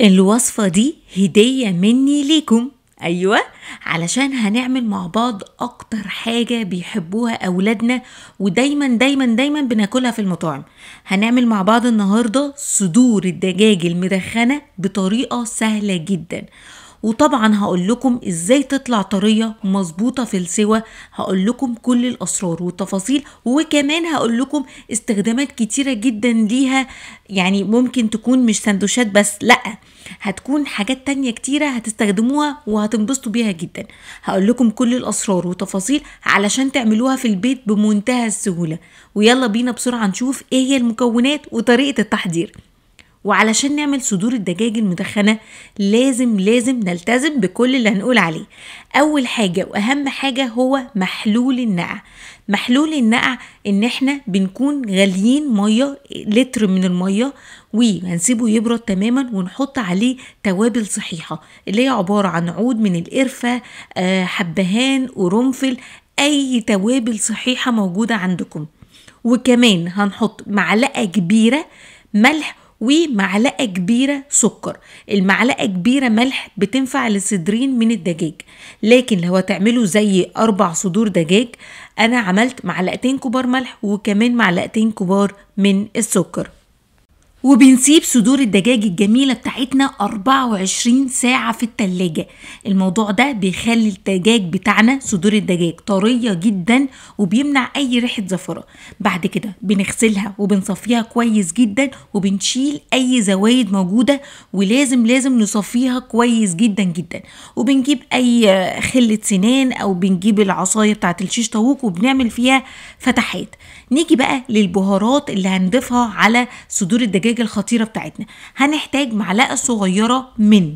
الوصفة دي هدية مني ليكم أيوة علشان هنعمل مع بعض أكتر حاجة بيحبوها أولادنا ودايما دايما دايما بناكلها في المطاعم هنعمل مع بعض النهاردة صدور الدجاج المدخنة بطريقة سهلة جدا وطبعا هقول لكم ازاي تطلع طريه مظبوطه في السوا هقول لكم كل الاسرار والتفاصيل وكمان هقول لكم استخدامات كتيره جدا ليها يعني ممكن تكون مش سندوتشات بس لا هتكون حاجات تانية كتيرة هتستخدموها وهتنبسطوا بيها جدا هقول لكم كل الأسرار وتفاصيل علشان تعملوها في البيت بمنتهى السهولة ويلا بينا بسرعة نشوف ايه هي المكونات وطريقة التحضير وعلشان نعمل صدور الدجاج المدخنة لازم لازم نلتزم بكل اللي هنقول عليه أول حاجة وأهم حاجة هو محلول النقع محلول النقع ان احنا بنكون غاليين ميه لتر من الميه وهنسيبه يبرد تماما ونحط عليه توابل صحيحه اللي هي عباره عن عود من القرفه آه، حبهان قرنفل اي توابل صحيحه موجوده عندكم وكمان هنحط معلقه كبيره ملح ومعلقه كبيره سكر المعلقه كبيره ملح بتنفع لصدرين من الدجاج لكن لو هتعملوا زي اربع صدور دجاج انا عملت معلقتين كبار ملح وكمان معلقتين كبار من السكر وبنسيب صدور الدجاج الجميلة بتاعتنا 24 ساعة في التلاجة الموضوع ده بيخلي الدجاج بتاعنا صدور الدجاج طرية جدا وبيمنع أي ريحة زفرة بعد كده بنغسلها وبنصفيها كويس جدا وبنشيل أي زوايد موجودة ولازم لازم نصفيها كويس جدا جدا وبنجيب أي خلة سنان أو بنجيب العصاية بتاعت الشيش طاووق وبنعمل فيها فتحات نيجي بقى للبهارات اللي هنضيفها على صدور الدجاج الخطيرة بتاعتنا هنحتاج معلقة صغيرة من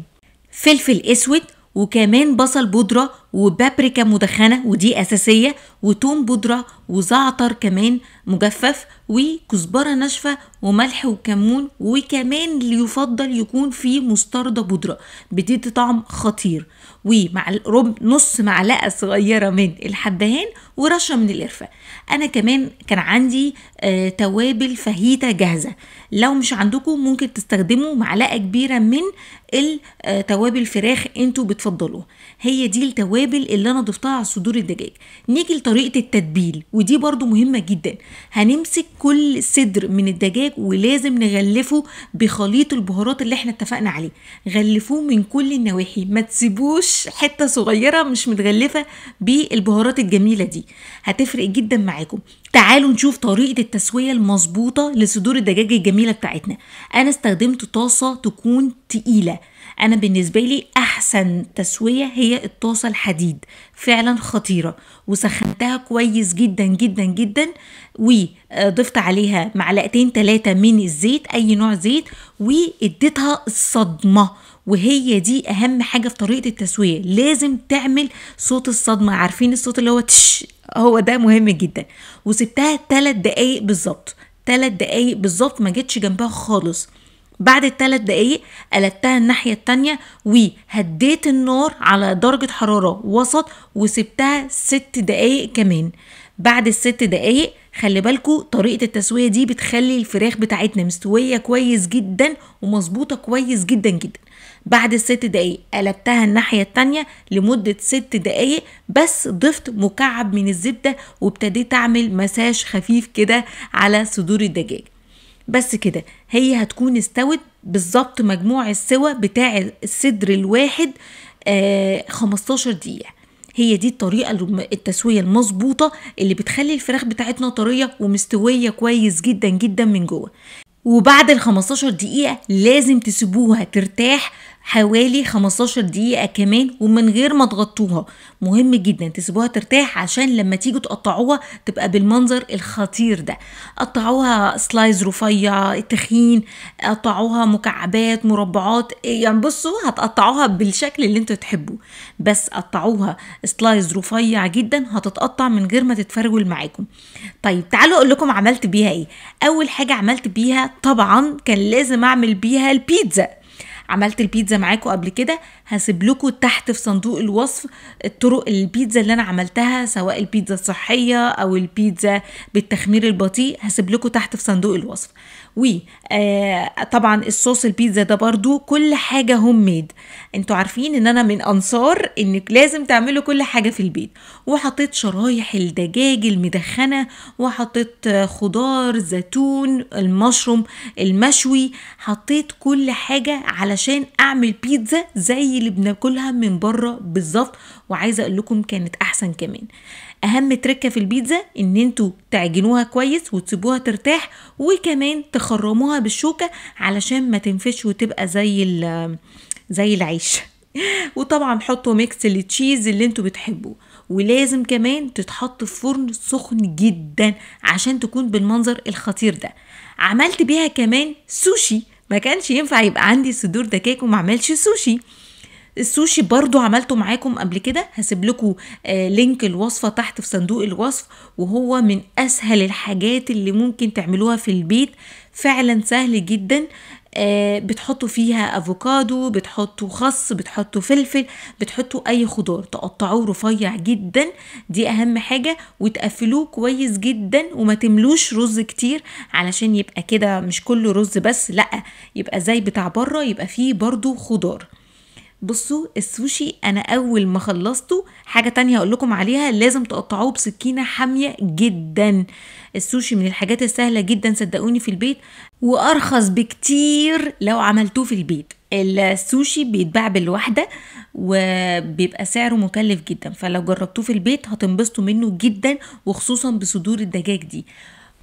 فلفل اسود وكمان بصل بودرة وبابريكا مدخنه ودي اساسيه وتوم بودره وزعتر كمان مجفف وكزبره ناشفه وملح وكمون وكمان اللي يفضل يكون فيه مستردة بودره بتدي طعم خطير ومع رب نص معلقه صغيره من الحبهان ورشه من القرفه انا كمان كان عندي آه توابل فهيتة جاهزه لو مش عندكم ممكن تستخدموا معلقه كبيره من التوابل آه، فراخ انتوا بتفضلوا هي دي التوابل التوابل اللي انا ضفتها على صدور الدجاج نيجي لطريقه التتبيل ودي برضو مهمه جدا هنمسك كل صدر من الدجاج ولازم نغلفه بخليط البهارات اللي احنا اتفقنا عليه غلفوه من كل النواحي ما تسيبوش حته صغيره مش متغلفه بالبهارات الجميله دي هتفرق جدا معاكم تعالوا نشوف طريقه التسويه المظبوطه لصدور الدجاج الجميله بتاعتنا انا استخدمت طاسه تكون تقيله انا بالنسبه لي احسن تسويه هي الطاسه الحديثة الحديد فعلا خطيرة وسخنتها كويس جدا جدا جدا وضفت آه، عليها معلقتين ثلاثة من الزيت أي نوع زيت واديتها الصدمة وهي دي أهم حاجة في طريقة التسوية لازم تعمل صوت الصدمة عارفين الصوت اللي هو تش هو ده مهم جدا وسبتها تلات دقايق بالظبط تلات دقايق بالظبط ما جتش جنبها خالص بعد الثلاث دقايق قلبتها الناحية التانية وهديت النار على درجة حرارة وسط وسبتها ست دقايق كمان بعد الست دقايق خلي بالكو طريقة التسوية دي بتخلي الفراخ بتاعتنا مستوية كويس جدا ومظبوطة كويس جدا جدا بعد الست دقايق قلبتها الناحية التانية لمدة ست دقايق بس ضفت مكعب من الزبدة وابتديت اعمل مساج خفيف كده على صدور الدجاج بس كده هي هتكون استوت بالظبط مجموع السوى بتاع الصدر الواحد آه 15 دقيقة هي دي الطريقة التسوية المظبوطة اللي بتخلي الفراخ بتاعتنا طرية ومستوية كويس جدا جدا من جوه وبعد ال 15 دقيقة لازم تسيبوها ترتاح حوالي 15 دقيقة كمان ومن غير ما تغطوها مهم جدا تسيبوها ترتاح عشان لما تيجوا تقطعوها تبقى بالمنظر الخطير ده قطعوها سلايز رفيع تخين قطعوها مكعبات مربعات يعني بصوا هتقطعوها بالشكل اللي انتوا تحبوه بس قطعوها سلايز رفيع جدا هتتقطع من غير ما تتفرول معاكم طيب تعالوا اقول لكم عملت بيها ايه اول حاجة عملت بيها طبعا كان لازم اعمل بيها البيتزا عملت البيتزا معاكم قبل كده هسيب لكم تحت في صندوق الوصف الطرق البيتزا اللي انا عملتها سواء البيتزا الصحيه او البيتزا بالتخمير البطيء هسيب لكم تحت في صندوق الوصف و آه، طبعا الصوص البيتزا ده برضو كل حاجه هوم ميد انتوا عارفين ان انا من انصار انك لازم تعملوا كل حاجه في البيت وحطيت شرايح الدجاج المدخنه وحطيت خضار زيتون المشروم المشوي حطيت كل حاجه علشان اعمل بيتزا زي اللي بناكلها من بره بالظبط وعايزه اقول لكم كانت احسن كمان اهم تركه في البيتزا ان انتوا تعجنوها كويس وتسيبوها ترتاح وكمان تخرموها بالشوكه علشان ما تنفش وتبقى زي زي العيش وطبعا حطوا ميكس التشيز اللي انتوا بتحبوه ولازم كمان تتحط في فرن سخن جدا عشان تكون بالمنظر الخطير ده عملت بيها كمان سوشي ما كانش ينفع يبقى عندي صدور دكاك وما عملش سوشي السوشي برضو عملته معاكم قبل كده هسيب لكم آه لينك الوصفه تحت في صندوق الوصف وهو من اسهل الحاجات اللي ممكن تعملوها في البيت فعلا سهل جدا آه بتحطوا فيها افوكادو بتحطوا خس بتحطوا فلفل بتحطوا اي خضار تقطعوه رفيع جدا دي اهم حاجه وتقفلوه كويس جدا وما تملوش رز كتير علشان يبقى كده مش كله رز بس لا يبقى زي بتاع بره يبقى فيه برضو خضار بصوا السوشي انا اول ما خلصته حاجه تانية هقول لكم عليها لازم تقطعوه بسكينه حاميه جدا السوشي من الحاجات السهله جدا صدقوني في البيت وارخص بكتير لو عملتوه في البيت السوشي بيتباع بالواحده وبيبقى سعره مكلف جدا فلو جربتوه في البيت هتنبسطوا منه جدا وخصوصا بصدور الدجاج دي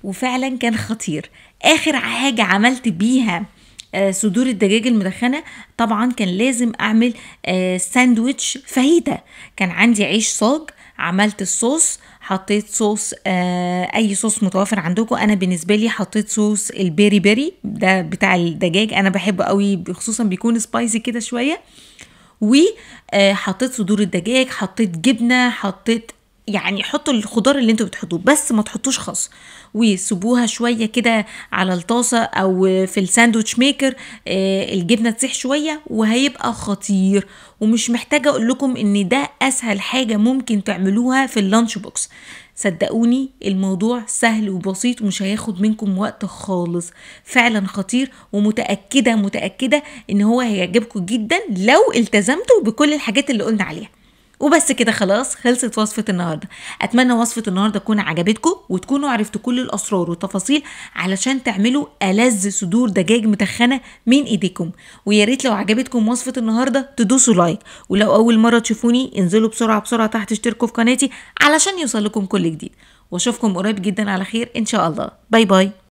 وفعلا كان خطير اخر حاجه عملت بيها آه، صدور الدجاج المدخنة طبعا كان لازم أعمل آه، ساندويتش فهيتة كان عندي عيش صاج عملت الصوص حطيت صوص آه اي صوص متوفر عندكم انا بالنسبه لي حطيت صوص البيري بيري ده بتاع الدجاج انا بحبه قوي خصوصا بيكون سبايسي كده شويه وحطيت آه، صدور الدجاج حطيت جبنه حطيت يعني حطوا الخضار اللي انتوا بتحطوه بس ما تحطوش خس وسيبوها شويه كده على الطاسه او في الساندوتش ميكر آه، الجبنه تسيح شويه وهيبقى خطير ومش محتاجه اقول لكم ان ده اسهل حاجه ممكن تعملوها في اللانش بوكس صدقوني الموضوع سهل وبسيط ومش هياخد منكم وقت خالص فعلا خطير ومتاكده متاكده ان هو هيعجبكم جدا لو التزمتوا بكل الحاجات اللي قلنا عليها وبس كده خلاص خلصت وصفة النهاردة أتمنى وصفة النهاردة تكون عجبتكم وتكونوا عرفتوا كل الأسرار والتفاصيل علشان تعملوا ألذ صدور دجاج متخنة من إيديكم ويا ريت لو عجبتكم وصفة النهاردة تدوسوا لايك ولو أول مرة تشوفوني انزلوا بسرعة بسرعة تحت اشتركوا في قناتي علشان يوصلكم كل جديد واشوفكم قريب جدا على خير إن شاء الله باي باي